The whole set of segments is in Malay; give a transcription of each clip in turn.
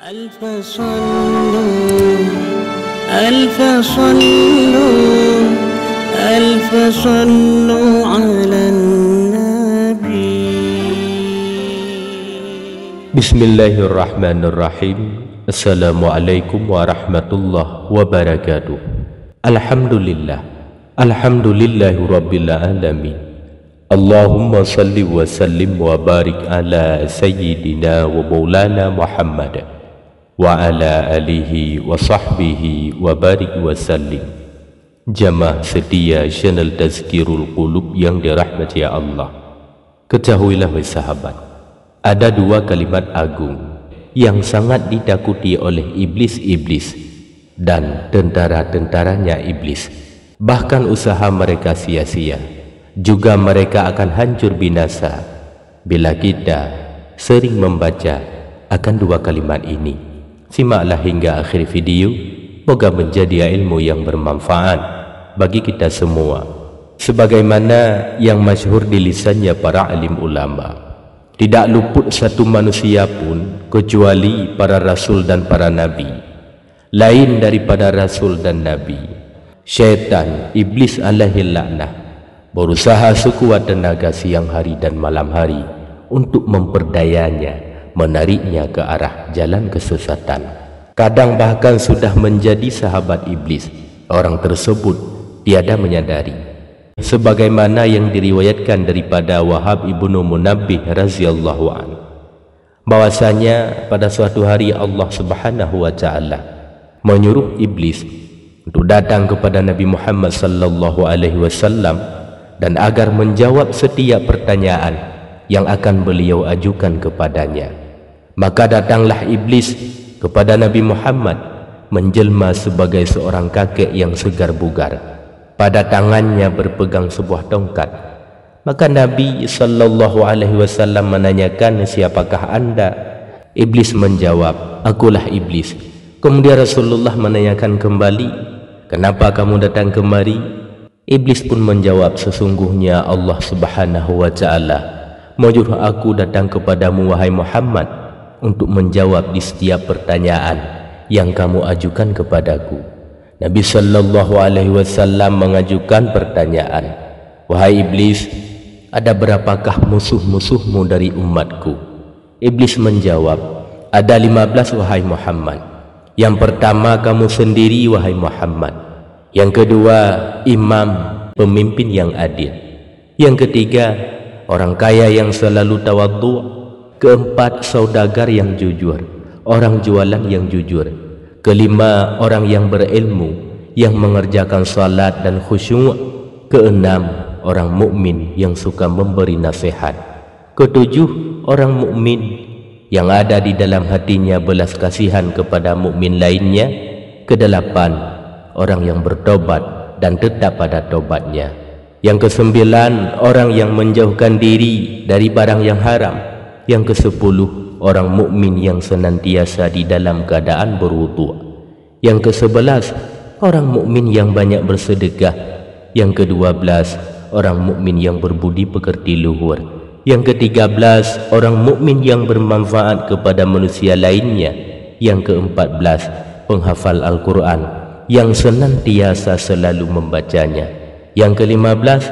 ألف صلوا ألف صلوا ألف صلوا على النبي بسم الله الرحمن الرحيم السلام عليكم ورحمة الله وبركاته الحمد لله الحمد لله رب العالمين اللهم صل وسلم وبارك على سيدنا ومولانا محمد wa ala alihi wa sahbihi wa barik wa sallim. Jamah setia channel Tazkirul Qulub yang dirahmati ya Allah. Ketahuilah wahai sahabat, ada dua kalimat agung yang sangat ditakuti oleh iblis-iblis dan tentara-tentaranya iblis. Bahkan usaha mereka sia-sia. Juga mereka akan hancur binasa bila kita sering membaca akan dua kalimat ini. Simaklah hingga akhir video, moga menjadi ilmu yang bermanfaat bagi kita semua. Sebagaimana yang masyhur di lisannya para alim ulama. Tidak luput satu manusia pun kecuali para rasul dan para nabi. Lain daripada rasul dan nabi. Syaitan, iblis alaihi laknah berusaha sekuat tenaga siang hari dan malam hari untuk memperdayanya menariknya ke arah jalan kesesatan. Kadang bahkan sudah menjadi sahabat iblis, orang tersebut tiada menyadari. Sebagaimana yang diriwayatkan daripada Wahab ibnu Munabbih r.a. an, pada suatu hari Allah subhanahu wa taala menyuruh iblis untuk datang kepada Nabi Muhammad sallallahu alaihi wasallam dan agar menjawab setiap pertanyaan yang akan beliau ajukan kepadanya. Maka datanglah iblis kepada Nabi Muhammad menjelma sebagai seorang kakek yang segar bugar. Pada tangannya berpegang sebuah tongkat. Maka Nabi sallallahu alaihi wasallam menanyakan siapakah anda? Iblis menjawab, akulah iblis. Kemudian Rasulullah menanyakan kembali, kenapa kamu datang kemari? Iblis pun menjawab, sesungguhnya Allah subhanahu wa ta'ala menyuruh aku datang kepadamu wahai Muhammad untuk menjawab di setiap pertanyaan yang kamu ajukan kepadaku. Nabi sallallahu alaihi wasallam mengajukan pertanyaan, "Wahai iblis, ada berapakah musuh-musuhmu dari umatku?" Iblis menjawab, "Ada 15 wahai Muhammad. Yang pertama kamu sendiri wahai Muhammad. Yang kedua imam, pemimpin yang adil. Yang ketiga orang kaya yang selalu tawadhu' keempat saudagar yang jujur, orang jualan yang jujur, kelima orang yang berilmu yang mengerjakan salat dan khusyuk, keenam orang mukmin yang suka memberi nasihat, ketujuh orang mukmin yang ada di dalam hatinya belas kasihan kepada mukmin lainnya, kedelapan orang yang bertobat dan tetap pada tobatnya. Yang kesembilan, orang yang menjauhkan diri dari barang yang haram yang ke sepuluh, orang mukmin yang senantiasa di dalam keadaan berwudu. Yang ke sebelas, orang mukmin yang banyak bersedekah. Yang ke dua belas, orang mukmin yang berbudi pekerti luhur. Yang ketiga belas, orang mukmin yang bermanfaat kepada manusia lainnya. Yang keempat belas, penghafal Al-Quran yang senantiasa selalu membacanya. Yang kelima belas,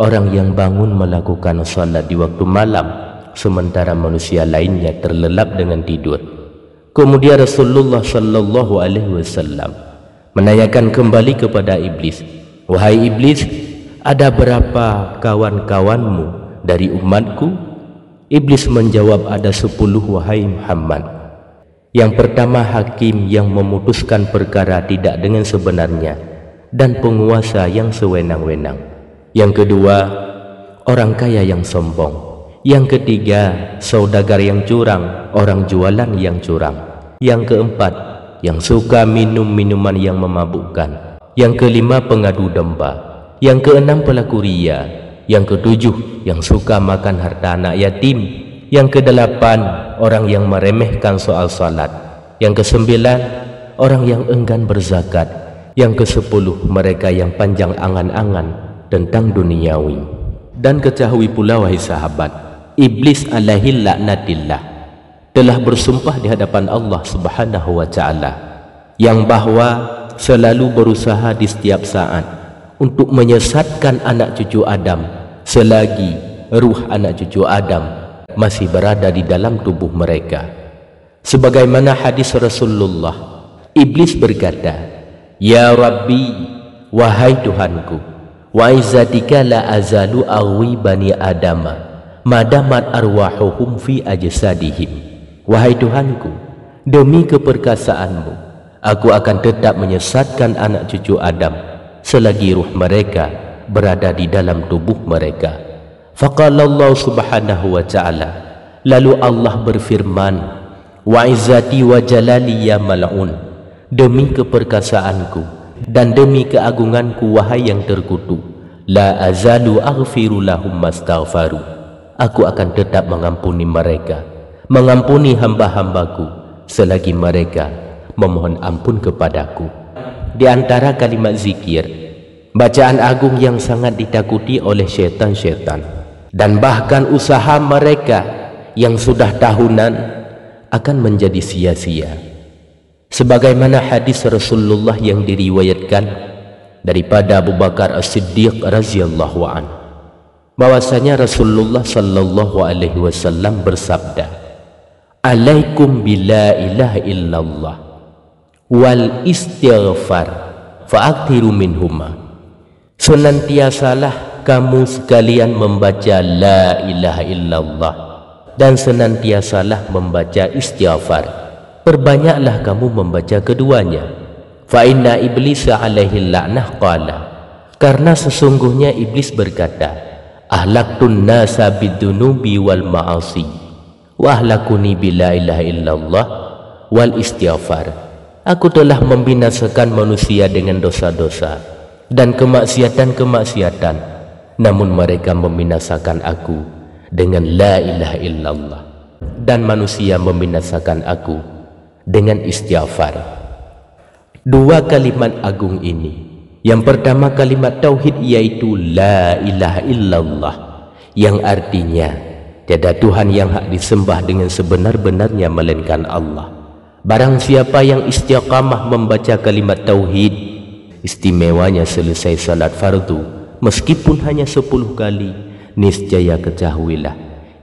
orang yang bangun melakukan salat di waktu malam sementara manusia lainnya terlelap dengan tidur. Kemudian Rasulullah sallallahu alaihi wasallam menanyakan kembali kepada iblis, "Wahai iblis, ada berapa kawan-kawanmu dari umatku?" Iblis menjawab, "Ada sepuluh wahai Muhammad." Yang pertama hakim yang memutuskan perkara tidak dengan sebenarnya dan penguasa yang sewenang-wenang. Yang kedua, orang kaya yang sombong. Yang ketiga, saudagar yang curang, orang jualan yang curang. Yang keempat, yang suka minum minuman yang memabukkan. Yang kelima, pengadu domba. Yang keenam, pelaku ria. Yang ketujuh, yang suka makan harta anak yatim. Yang kedelapan, orang yang meremehkan soal salat. Yang kesembilan, orang yang enggan berzakat. Yang kesepuluh, mereka yang panjang angan-angan tentang duniawi. Dan kecahui pula wahai sahabat, iblis alaihil laknatillah telah bersumpah di hadapan Allah Subhanahu wa taala yang bahwa selalu berusaha di setiap saat untuk menyesatkan anak cucu Adam selagi ruh anak cucu Adam masih berada di dalam tubuh mereka sebagaimana hadis Rasulullah iblis berkata ya rabbi wahai tuhanku wa izatika azalu awi bani adama madamat arwahuhum fi ajsadihim. Wahai Tuhanku, demi keperkasaanmu, aku akan tetap menyesatkan anak cucu Adam selagi ruh mereka berada di dalam tubuh mereka. Faqala Allah Subhanahu wa taala, lalu Allah berfirman, wa izati wa jalali ya malaun demi keperkasaanku dan demi keagunganku wahai yang terkutuk la azalu aghfiru lahum mastaghfaru aku akan tetap mengampuni mereka mengampuni hamba-hambaku selagi mereka memohon ampun kepadaku di antara kalimat zikir bacaan agung yang sangat ditakuti oleh syaitan-syaitan dan bahkan usaha mereka yang sudah tahunan akan menjadi sia-sia sebagaimana hadis Rasulullah yang diriwayatkan daripada Abu Bakar As-Siddiq radhiyallahu anhu bahwasanya Rasulullah sallallahu alaihi wasallam bersabda Alaikum bila ilaha illallah wal istighfar fa'akthiru minhumma Senantiasalah kamu sekalian membaca la ilaha illallah dan senantiasalah membaca istighfar perbanyaklah kamu membaca keduanya fa inna iblisa alaihi laknah qala karena sesungguhnya iblis berkata ahlaktun nasa bidunubi wal ma'asi wahlakuni bila ilaha illallah wal istighfar aku telah membinasakan manusia dengan dosa-dosa dan kemaksiatan-kemaksiatan namun mereka membinasakan aku dengan la ilaha illallah dan manusia membinasakan aku dengan istighfar dua kalimat agung ini yang pertama kalimat tauhid yaitu la ilaha illallah yang artinya tiada tuhan yang hak disembah dengan sebenar-benarnya melainkan Allah. Barang siapa yang istiqamah membaca kalimat tauhid istimewanya selesai salat fardu meskipun hanya sepuluh kali niscaya kecahuilah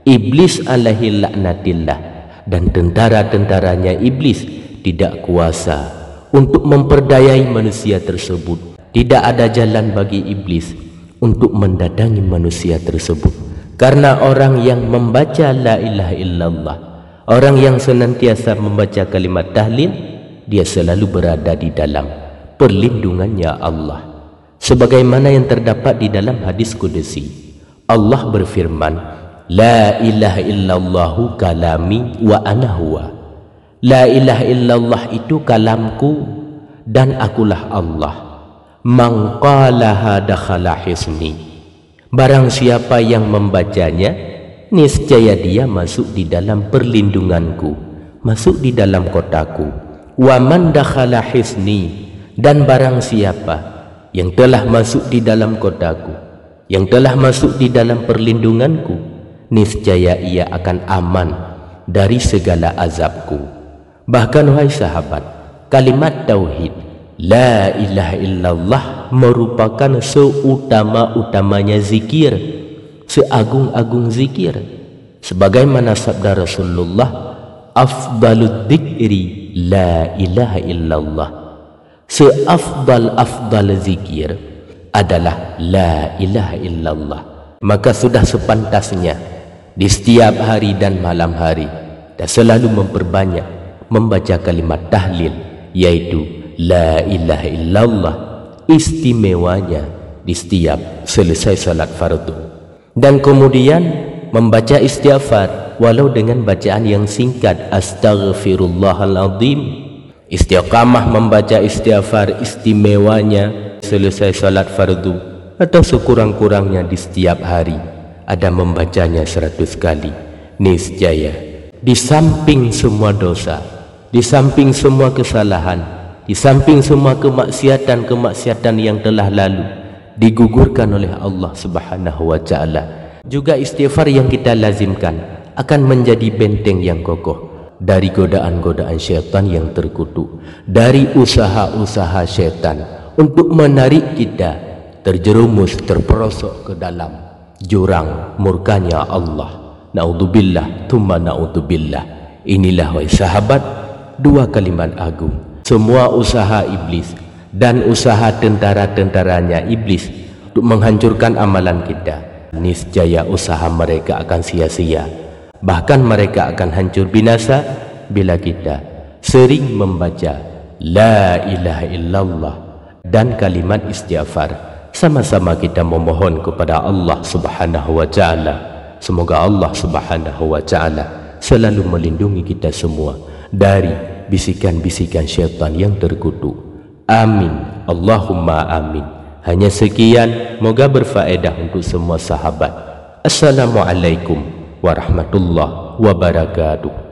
iblis alaihi laknatillah dan tentara-tentaranya iblis tidak kuasa untuk memperdayai manusia tersebut tidak ada jalan bagi iblis untuk mendadangi manusia tersebut karena orang yang membaca la ilaha illallah orang yang senantiasa membaca kalimat tahlil dia selalu berada di dalam perlindungannya Allah sebagaimana yang terdapat di dalam hadis kudusi Allah berfirman la ilaha illallahu kalami wa anahuwa, la ilaha illallah itu kalamku dan akulah Allah. Mangqalaha dakhala hisni. Barang siapa yang membacanya, niscaya dia masuk di dalam perlindunganku, masuk di dalam kotaku. Wa man dakhala hisni dan barang siapa yang telah masuk di dalam kotaku, yang telah masuk di dalam perlindunganku, niscaya ia akan aman dari segala azabku. Bahkan wahai sahabat, kalimat tauhid La ilaha illallah merupakan seutama-utamanya zikir, seagung-agung zikir. Sebagaimana sabda Rasulullah, afdalud dzikri la ilaha illallah. Seafdal-afdal zikir adalah la ilaha illallah. Maka sudah sepantasnya di setiap hari dan malam hari dan selalu memperbanyak membaca kalimat tahlil yaitu La ilaha illallah istimewanya di setiap selesai salat fardu. Dan kemudian membaca istighfar walau dengan bacaan yang singkat Astaghfirullahaladzim. Istiqamah membaca istighfar istimewanya selesai salat fardu atau sekurang-kurangnya di setiap hari ada membacanya seratus kali. Niscaya di samping semua dosa, di samping semua kesalahan, di samping semua kemaksiatan kemaksiatan yang telah lalu digugurkan oleh Allah Subhanahu wa taala. Juga istighfar yang kita lazimkan akan menjadi benteng yang kokoh dari godaan-godaan syaitan yang terkutuk, dari usaha-usaha syaitan untuk menarik kita terjerumus terperosok ke dalam jurang murkanya Allah. Naudzubillah, tuma naudzubillah. Inilah wahai sahabat dua kalimat agung semua usaha iblis dan usaha tentara-tentaranya iblis untuk menghancurkan amalan kita. Niscaya usaha mereka akan sia-sia. Bahkan mereka akan hancur binasa bila kita sering membaca La ilaha illallah dan kalimat istighfar. Sama-sama kita memohon kepada Allah subhanahu wa ta'ala. Semoga Allah subhanahu wa ta'ala selalu melindungi kita semua dari bisikan-bisikan syaitan yang terkutuk. Amin. Allahumma amin. Hanya sekian, moga berfaedah untuk semua sahabat. Assalamualaikum warahmatullahi wabarakatuh.